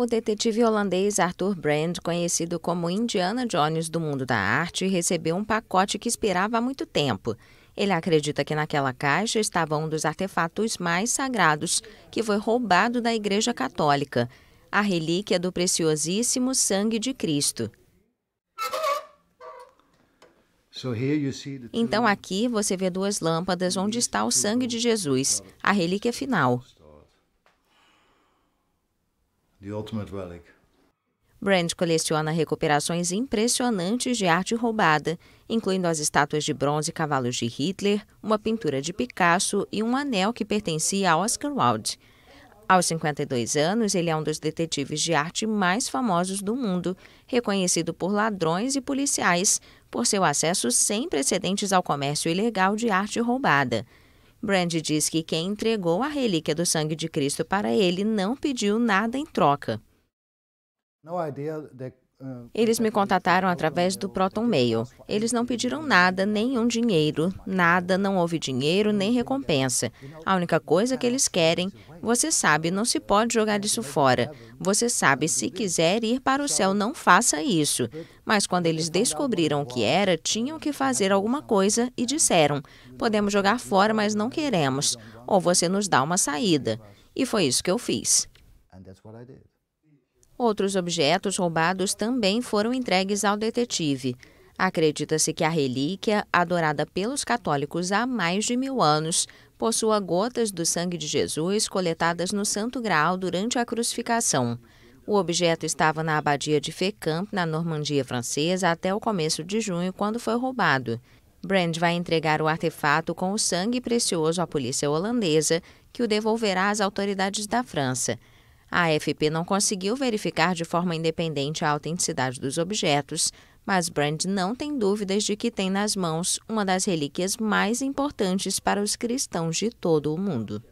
O detetive holandês Arthur Brand, conhecido como Indiana Jones do mundo da arte, recebeu um pacote que esperava há muito tempo. Ele acredita que naquela caixa estava um dos artefatos mais sagrados, que foi roubado da Igreja Católica a relíquia do preciosíssimo sangue de Cristo. Então aqui você vê duas lâmpadas onde está o sangue de Jesus, a relíquia final. The Ultimate Relic. Brand coleciona recuperações impressionantes de arte roubada, incluindo as estátuas de bronze e cavalos de Hitler, uma pintura de Picasso e um anel que pertencia a Oscar Wilde. Aos 52 anos, ele é um dos detetives de arte mais famosos do mundo, reconhecido por ladrões e policiais por seu acesso sem precedentes ao comércio ilegal de arte roubada. Brand diz que quem entregou a relíquia do sangue de Cristo para ele não pediu nada em troca. No idea that eles me contataram através do Proton Mail. Eles não pediram nada, nenhum dinheiro, nada, não houve dinheiro nem recompensa. A única coisa que eles querem, você sabe, não se pode jogar isso fora. Você sabe, se quiser ir para o céu, não faça isso. Mas quando eles descobriram o que era, tinham que fazer alguma coisa e disseram: podemos jogar fora, mas não queremos. Ou você nos dá uma saída. E foi isso que eu fiz. And that's what I did. Outros objetos roubados também foram entregues ao detetive. Acredita-se que a relíquia, adorada pelos católicos há mais de mil anos, possua gotas do sangue de Jesus coletadas no Santo Graal durante a crucificação. O objeto estava na abadia de Fécamp, na Normandia francesa, até o começo de junho, quando foi roubado. Brand vai entregar o artefato com o sangue precioso à polícia holandesa, que o devolverá às autoridades da França. A AFP não conseguiu verificar de forma independente a autenticidade dos objetos, mas Brand não tem dúvidas de que tem nas mãos uma das relíquias mais importantes para os cristãos de todo o mundo.